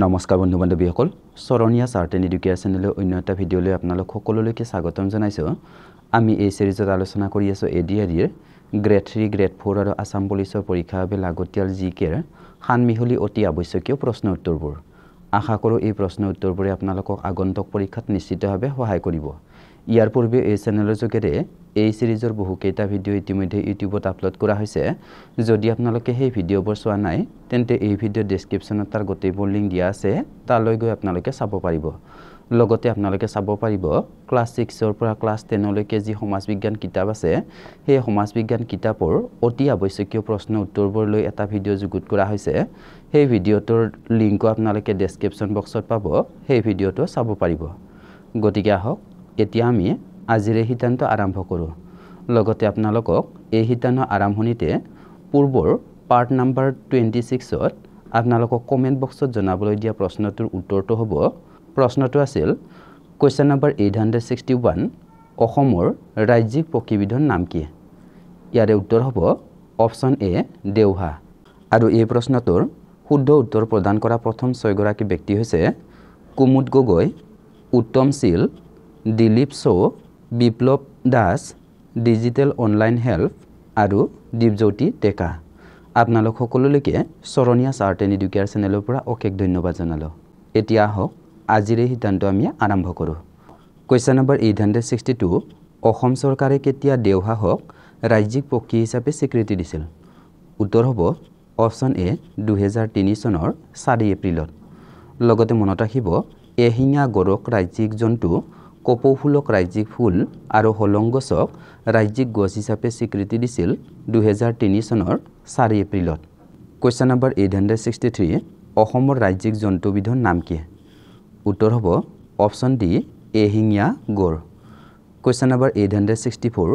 নমস্কাৰ বন্ধু বান্ধৱীসকল চৰণীয়া চাৰ্টেন এডুকেশ্যন চেনেলৰ অন্য এটা ভিডিঅ'লৈ আপোনালোক সকলোলৈকে স্বাগতম জনাইছোঁ আমি এই চিৰিজত আলোচনা কৰি আছোঁ এ ডি এ ডিৰ গ্ৰেড থ্ৰী গ্ৰেড ফ'ৰ আৰু আছাম পুলিচৰ পৰীক্ষাৰ বাবে লাগতিয়াল জি কেৰ সানমিহলি অতি আৱশ্যকীয় প্ৰশ্ন উত্তৰবোৰ আশা কৰোঁ এই প্ৰশ্ন উত্তৰবোৰে আপোনালোকক আগন্তুক পৰীক্ষাত নিশ্চিতভাৱে সহায় কৰিব ইয়াৰ পূৰ্বে এই চেনেলৰ যোগেৰে এই চিৰিজৰ বহুকেইটা ভিডিঅ' ইতিমধ্যে ইউটিউবত আপলোড কৰা হৈছে যদি আপোনালোকে সেই ভিডিঅ'বোৰ চোৱা নাই তেন্তে এই ভিডিঅ' ডিছক্ৰিপশ্যনত তাৰ গোটেইবোৰ লিংক দিয়া আছে তালৈ গৈ আপোনালোকে চাব পাৰিব লগতে আপোনালোকে চাব পাৰিব ক্লাছ ছিক্সৰ পৰা ক্লাছ টেনলৈকে যি সমাজ বিজ্ঞান কিতাপ আছে সেই সমাজ বিজ্ঞান কিতাপৰ অতি আৱশ্যকীয় প্ৰশ্ন উত্তৰবোৰ লৈ এটা ভিডিঅ' যুগুত কৰা হৈছে সেই ভিডিঅ'টোৰ লিংকো আপোনালোকে ডেছক্ৰিপশ্যন বক্সত পাব সেই ভিডিঅ'টো চাব পাৰিব গতিকে আহক এতিয়া আমি আজিৰে শিতান্ত আৰম্ভ কৰোঁ লগতে আপোনালোকক এই শিতানৰ আৰম্ভণিতে পূৰ্বৰ পাৰ্ট নাম্বাৰ টুৱেণ্টি ছিক্সত আপোনালোকক কমেণ্ট বক্সত জনাবলৈ দিয়া প্ৰশ্নটোৰ উত্তৰটো হ'ব প্ৰশ্নটো আছিল question number eight hundred sixty one অসমৰ ৰাজ্যিক পক্ষীবিধৰ নাম কি ইয়াৰে উত্তৰ হ'ব অপশ্যন এ দেওহা আৰু এই প্ৰশ্নটোৰ শুদ্ধ উত্তৰ প্ৰদান কৰা প্ৰথম ছয়গৰাকী ব্যক্তি হৈছে Kumud Gogoi Uttam Sheel Dilip Shaw' Biplab Das digital online health আৰু দীপজ্যোতি ডেকা আপোনালোক সকলোলৈকে চৰণীয়া চাৰ্ট এণ্ড ইডুকেয়াৰ চেনেলৰ পৰা অশেষ ধন্যবাদ জনালোঁ এতিয়া আহক আজিৰ এই সিদ্ধান্ত আমি আৰম্ভ কৰোঁ question number eight hundred sixty two Assam চৰকাৰে কেতিয়া দেওহাহক ৰাজ্যিক পক্ষী হিচাপে স্বীকৃতি দিছিল উত্তৰ হ'ব অপশ্যন এ দুহেজাৰ তিনি চনৰ চাৰি এপ্ৰিলত লগতে মনত ৰাখিব এশিঙীয়া গৰক ৰাজ্যিক জন্তু কপৌফুলক ৰাজ্যিক ফুল আৰু হলং গছক ৰাজ্যিক গছ হিচাপে স্বীকৃতি দিছিল দুহেজাৰ তিনি চনৰ চাৰি এপ্ৰিলত question number eight hundred sixty three অসমৰ ৰাজ্যিক জন্তুবিধৰ নাম কি উত্তৰ হ'ব অপশ্যন ডি এশিঙীয়া গড় question number eight hundred sixty four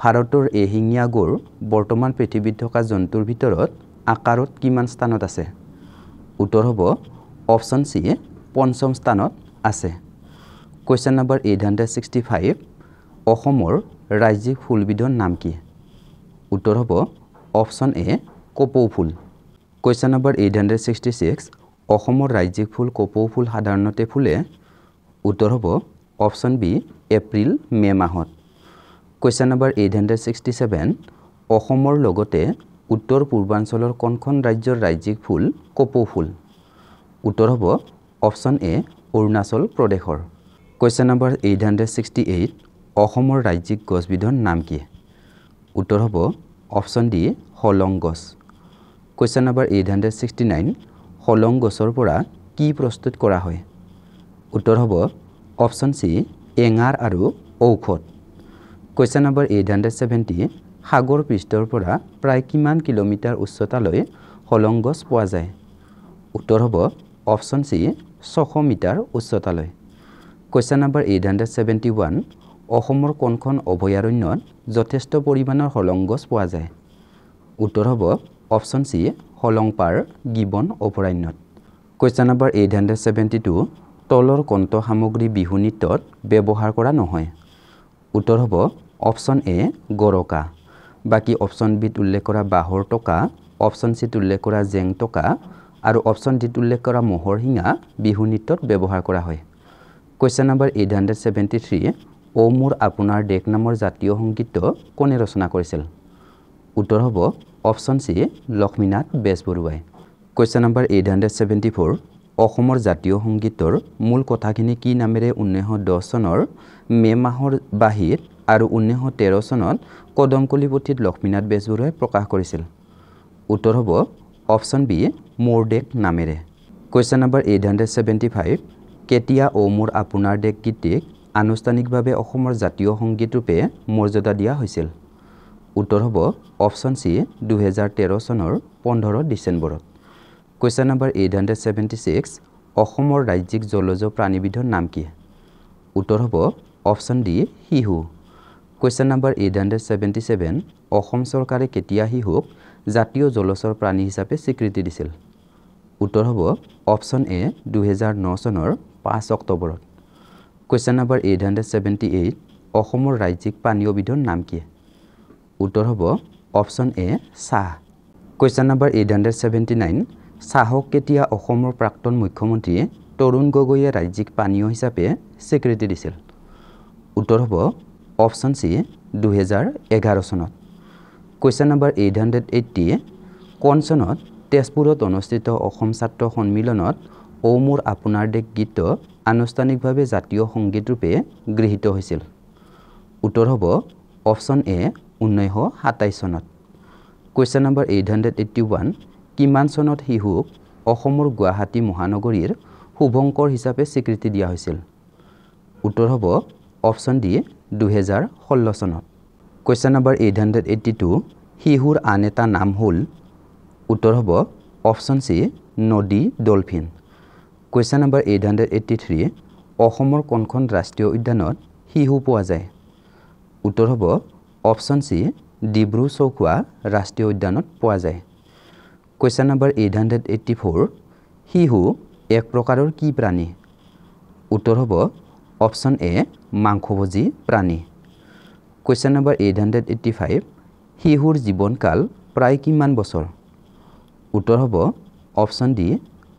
ভাৰতৰ এশিঙীয়া গড় বৰ্তমান পৃথিৱীত থকা জন্তুৰ ভিতৰত আকাৰত কিমান স্থানত আছে উত্তৰ হ'ব অপশ্যন চি পঞ্চম স্থানত আছে question number eight hundred sixty five অসমৰ ৰাজ্যিক ফুলবিধৰ নাম কি উত্তৰ হ'ব অপশ্যন এ কপৌ ফুল question number eight hundred sixty six অসমৰ ৰাজ্যিক ফুল কপৌ ফুল সাধাৰণতে ফুলে উত্তৰ হ'ব অপশ্যন বি এপ্ৰিল মে' মাহত question number eight hundred sixty seven অসমৰ লগতে উত্তৰ পূৰ্বাঞ্চলৰ কণখন ৰাজ্যৰ ৰাজ্যিক ফুল কপৌ ফুল উত্তৰ হ'ব অপশ্যন এ অৰুণাচল প্ৰদেশৰ question number eight hundred sixty eight অসমৰ ৰাজ্যিক গছবিধৰ নাম কি উত্তৰ হ'ব অপশ্যন ডি হলং গছ question number eight hundred sixty nine হলং গছৰ পৰা কি প্ৰস্তুত কৰা হয় উত্তৰ হ'ব অপশ্যন চি এঙাৰ আৰু ঔষধ question number eight hundred seventy সাগৰ পৃষ্ঠৰ পৰা প্ৰায় কিমান কিলোমিটাৰ উচ্চতালৈ হলং গছ পোৱা যায় উত্তৰ হ'ব অপশ্যন চি ছশ মিটাৰ উচ্চতালৈ question number eight hundred seventy one অসমৰ কোনখন অভয়াৰণ্যত যথেষ্ট পৰিমাণৰ হলং গছ পোৱা যায় উত্তৰ হ'ব অপশ্যন চি হলংপাৰ গিবন অভয়াৰণ্যত question number eight hundred seventy two তলৰ কণ্ঠ সামগ্ৰী বিহু নৃত্যত ব্যৱহাৰ কৰা নহয় উত্তৰ হ'ব অপশ্যন এ গৰকা বাকী অপশ্যন বিত উল্লেখ কৰা বাঁহৰ টকা অপশ্যন চিত উল্লেখ কৰা জেং টকা আৰু অপশ্যন ডিত উল্লেখ কৰা মহৰ শিঙা বিহু নৃত্যত ব্যৱহাৰ কৰা হয় question number eight hundred seventy three অমুৰ আপোনাৰ দেশ নামৰ জাতীয় সংগীতটো কোনে ৰচনা কৰিছিল উত্তৰ হ'ব অপশ্যন চি লক্ষ্মীনাথ বেজবৰুৱাই question number eight hundred seventy four অসমৰ জাতীয় সংগীতৰ মূল কথাখিনি কি নামেৰে ঊনৈশ দহ চনৰ মে' মাহৰ বাহিৰ আৰু ঊনৈশ তেৰ চনত কদমকলি পুথিত লক্ষ্মীনাথ বেজবৰুৱাই প্ৰকাশ কৰিছিল উত্তৰ হ'ব অপশ্যন বি মোৰ দেশ নামেৰে question number eight hundred seventy five কেতিয়া অ' মোৰ আপোনাৰ দেশ গীতিক আনুষ্ঠানিকভাৱে অসমৰ জাতীয় সংগীত ৰূপে মৰ্যাদা দিয়া হৈছিল উত্তৰ হ'ব অপশ্যন চি দুহেজাৰ তেৰ চনৰ পোন্ধৰ ডিচেম্বৰত question number eight hundred seventy six অসমৰ ৰাজ্যিক জলজ প্ৰাণীবিধৰ নাম কি উত্তৰ হ'ব অপশ্যন ডি শিশু question number eight hundred seventy seven Assam চৰকাৰে কেতিয়া শিশুক জাতীয় জলচৰ প্ৰাণী হিচাপে স্বীকৃতি দিছিল উত্তৰ হ'ব অপশ্যন এ দুহেজাৰ ন চনৰ পাঁচ অক্টোবৰত question number eight hundred seventy eight অসমৰ ৰাজ্যিক পানী অবিধৰ নাম কি উত্তৰ হ'ব অপশ্যন এ চাহ question number eight hundred seventy nine চাহক কেতিয়া অসমৰ প্ৰাক্তন মুখ্যমন্ত্ৰীয়ে তৰুণ গগৈয়ে ৰাজ্যিক পানীয় হিচাপে স্বীকৃতি দিছিল উত্তৰ হ'ব অপশ্যন চি দুহেজাৰ এঘাৰ চনত question number eight hundred eighty কণ চনত তেজপুৰত অনুষ্ঠিত অসম ছাত্ৰ সন্মিলনত ও মোৰ আপোনাৰ দেশ গীত আনুষ্ঠানিকভাৱে জাতীয় সংগীত ৰূপে গৃহীত হৈছিল উত্তৰ হ'ব অপশ্যন এ ঊনৈছশ সাতাইছ চনত question number eight hundred eighty one কিমান চনত শিশুক অসমৰ গুৱাহাটী মহানগৰীৰ শুভংকৰ হিচাপে স্বীকৃতি দিয়া হৈছিল উত্তৰ হ'ব অপশ্যন ডি দুহেজাৰ ষোল্ল চনত question number eight hundred eighty two শিশুৰ আন এটা নাম হ'ল উত্তৰ হ'ব অপশ্যন চি নদী dolphin question number eight hundred eighty থ্ৰীয়ে অসমৰ কোনখন ৰাষ্ট্ৰীয় উদ্যানত শিশু পোৱা যায় উত্তৰ হ'ব অপশ্যন চি ডিব্ৰু চৌখোৱা ৰাষ্ট্ৰীয় উদ্যানত পোৱা যায় question number eight hundred eighty four শিশু এক প্ৰকাৰৰ কি প্ৰাণী উত্তৰ হ'ব অপশ্যন এ মাংসভোজী প্ৰাণী question number eight hundred eighty five শিশুৰ জীৱনকাল প্ৰায় কিমান বছৰ উত্তৰ হ'ব অপশ্যন ডি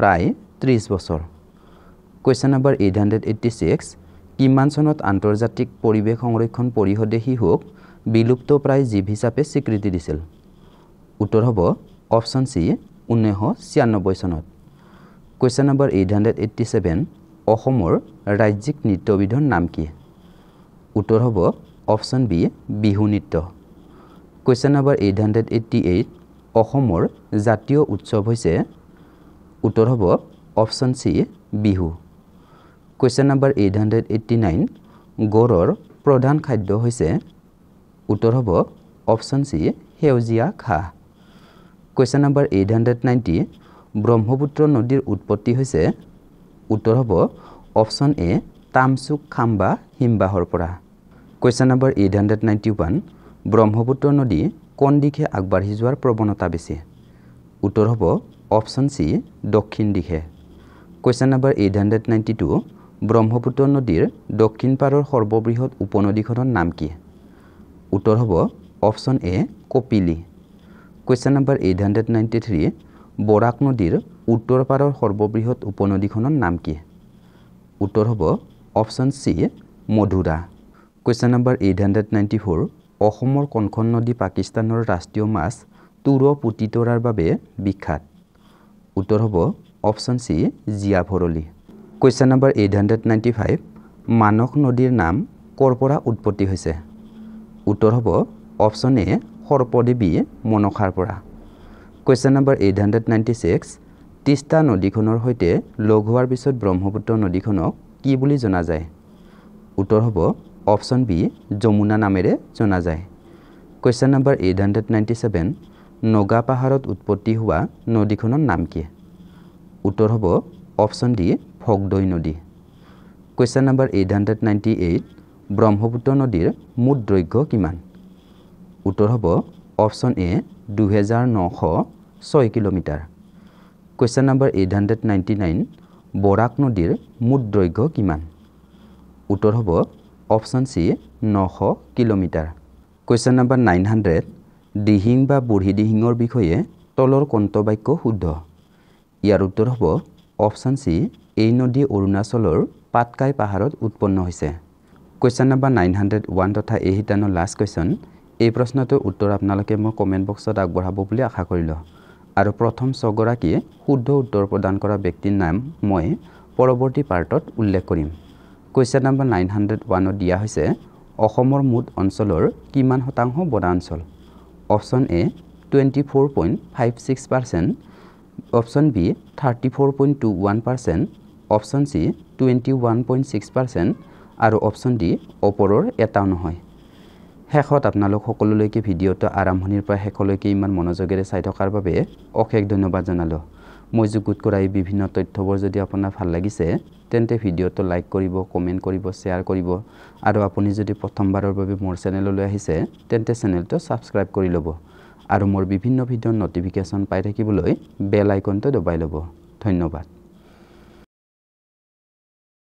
প্ৰায় ত্ৰিছ বছৰ question number eight hundred eighty six কিমান চনত আন্তৰ্জাতিক পৰিৱেশ সংৰক্ষণ পৰিষদে শিশুক বিলুপ্ত প্ৰায় জীৱ হিচাপে স্বীকৃতি দিছিল উত্তৰ হ'ব অপশ্যন চি ঊনৈছশ ছিয়ানব্বৈ চনত question number eight hundred eighty seven অসমৰ ৰাজ্যিক নৃত্যবিধৰ নাম কি উত্তৰ হ'ব অপশ্যন বি বিহু নৃত্য question number eight hundred eighty eight অসমৰ জাতীয় উৎসৱ হৈছে উত্তৰ হ'ব option C Bihu question number eight hundred eighty nine গঁড়ৰ প্ৰধান খাদ্য হৈছে উত্তৰ হ'ব অপশ্যন চি সেউজীয়া ঘাঁহ question number eight hundred ninety Brahmaputra নদীৰ উৎপত্তি হৈছে উত্তৰ হ'ব অপশ্যন এ তামচুক খাম্বা হিমবাহৰ পৰা question number eight hundred ninety one Brahmaputra নদী কোন দিশে আগবাঢ়ি যোৱাৰ প্ৰৱণতা বেছি উত্তৰ হ'ব অপশ্যন চি দক্ষিণ দিশে question number eight hundred ninety two Brahmaputra নদীৰ দক্ষিণ পাৰৰ সৰ্ববৃহৎ উপনদীখনৰ নাম কি উত্তৰ হ'ব option A Kopili question number eight hundred ninety three Barak নদীৰ উত্তৰ পাৰৰ সৰ্ববৃহৎ উপনদীখনৰ নাম কি উত্তৰ হ'ব option C Madhura question number eight hundred ninety four অসমৰ কণখন নদী পাকিস্তানৰ ৰাষ্ট্ৰীয় মাছ তুৰ পুতিতৰাৰ বাবে বিখ্যাত উত্তৰ হ'ব option C Bharali question number eight hundred ninety five Manas নদীৰ নাম ক'ৰ পৰা উৎপত্তি হৈছে উত্তৰ হ'ব অপশ্যন এ সৰ্পদেৱী মনসাৰ পৰা question number eight hundred ninety six Teesta নদীখনৰ সৈতে লগ হোৱাৰ পিছত ব্ৰহ্মপুত্ৰ নদীখনক কি বুলি জনা যায় উত্তৰ হ'ব অপশ্যন বি যমুনা নামেৰে জনা যায় question number eight hundred ninety seven Naga পাহাৰত উৎপত্তি হোৱা নদীখনৰ নাম কি উত্তৰ হ'ব অপশ্যন ডি ফগদৈ নদী question number eight hundred ninety eight Brahmaputra নদীৰ মুঠ দৈৰ্ঘ্য কিমান উত্তৰ হ'ব অপশ্যন এ দুহেজাৰ নশ ছয় kilometre question number eight hundred ninety nine Barak নদীৰ মুঠ দৈৰ্ঘ্য কিমান উত্তৰ হ'ব অপশ্যন চি নশ kilometre question number nine hundred Dihing বা বুঢ়ী দিহিঙৰ বিষয়ে তলৰ কণ্ঠবাক্য শুদ্ধ ইয়াৰ উত্তৰ হ'ব অপশ্যন চি এই নদী অৰুণাচলৰ পাটকাই পাহাৰত উৎপন্ন হৈছে question number nine hundred one তথা এই শিতানৰ লাষ্ট কুৱেশ্যন এই প্ৰশ্নটোৰ উত্তৰ আপোনালোকে মই কমেণ্ট বক্সত আগবঢ়াব বুলি আশা কৰিলোঁ আৰু প্ৰথম ছগৰাকীয়ে শুদ্ধ উত্তৰ প্ৰদান কৰা ব্যক্তিৰ নাম মই পৰৱৰ্তী পাৰ্টত উল্লেখ কৰিম কুৱেশ্যন নাম্বাৰ নাইন হাণ্ড্ৰেড ওৱানত দিয়া হৈছে অসমৰ মুঠ অঞ্চলৰ কিমান শতাংশ বনাঞ্চল option A twenty four point five six percent option B thirty four point two one percent option C twenty one point six percent আৰু অপশ্যন ডি ওপৰৰ এটাও নহয় শেষত আপোনালোক সকলোলৈকে ভিডিঅ'টো আৰম্ভণিৰ পৰা শেষলৈকে ইমান মনোযোগেৰে চাই থকাৰ বাবে অশেষ ধন্যবাদ জনালোঁ মই যুগুত কৰা এই বিভিন্ন তথ্যবোৰ যদি আপোনাৰ ভাল লাগিছে তেন্তে ভিডিঅ'টো লাইক কৰিব কমেণ্ট কৰিব শ্বেয়াৰ কৰিব আৰু আপুনি যদি প্ৰথমবাৰৰ বাবে মোৰ চেনেললৈ আহিছে তেন্তে চেনেলটো ছাবস্ক্ৰাইব কৰি ল'ব আৰু মোৰ বিভিন্ন ভিডিঅ'ৰ ন'টিফিকেশ্যন পাই থাকিবলৈ বেল আইকনটো দবাই ল'ব ধন্যবাদ